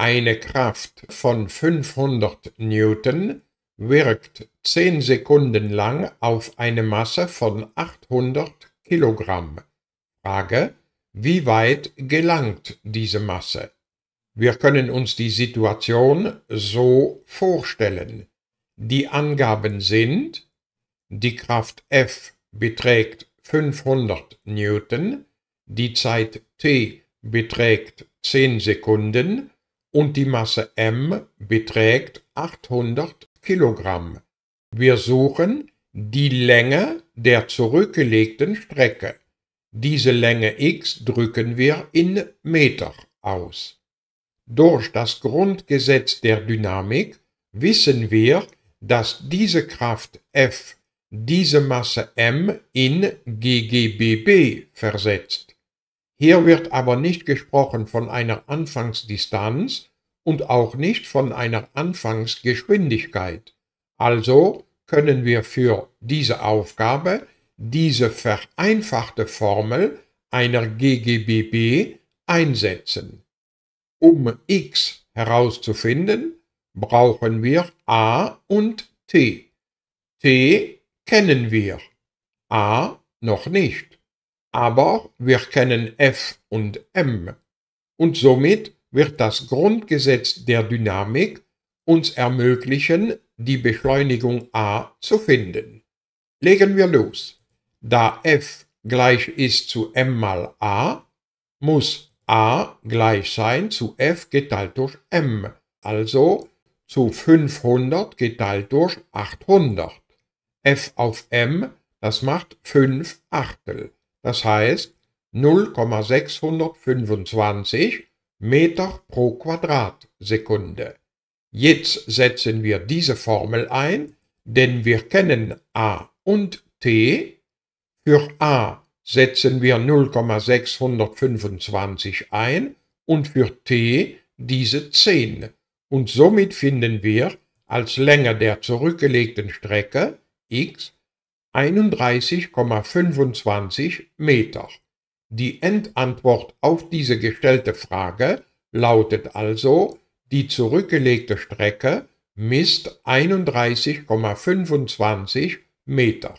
Eine Kraft von 500 Newton wirkt 10 Sekunden lang auf eine Masse von 800 Kilogramm. Frage, wie weit gelangt diese Masse? Wir können uns die Situation so vorstellen. Die Angaben sind, die Kraft F beträgt 500 Newton, die Zeit t beträgt 10 Sekunden und die Masse m beträgt 800 Kilogramm. Wir suchen die Länge der zurückgelegten Strecke. Diese Länge x drücken wir in Meter aus. Durch das Grundgesetz der Dynamik wissen wir, dass diese Kraft F diese Masse m in GGBB versetzt. Hier wird aber nicht gesprochen von einer Anfangsdistanz und auch nicht von einer Anfangsgeschwindigkeit. Also können wir für diese Aufgabe diese vereinfachte Formel einer GGBB einsetzen. Um x herauszufinden, brauchen wir a und t. t kennen wir, a noch nicht aber wir kennen F und M und somit wird das Grundgesetz der Dynamik uns ermöglichen, die Beschleunigung a zu finden. Legen wir los. Da f gleich ist zu m mal a, muss a gleich sein zu f geteilt durch m, also zu 500 geteilt durch 800. f auf m, das macht 5 Achtel das heißt 0,625 Meter pro Quadratsekunde. Jetzt setzen wir diese Formel ein, denn wir kennen a und t. Für a setzen wir 0,625 ein und für t diese 10. Und somit finden wir als Länge der zurückgelegten Strecke x 31,25 Meter. Die Endantwort auf diese gestellte Frage lautet also, die zurückgelegte Strecke misst 31,25 Meter.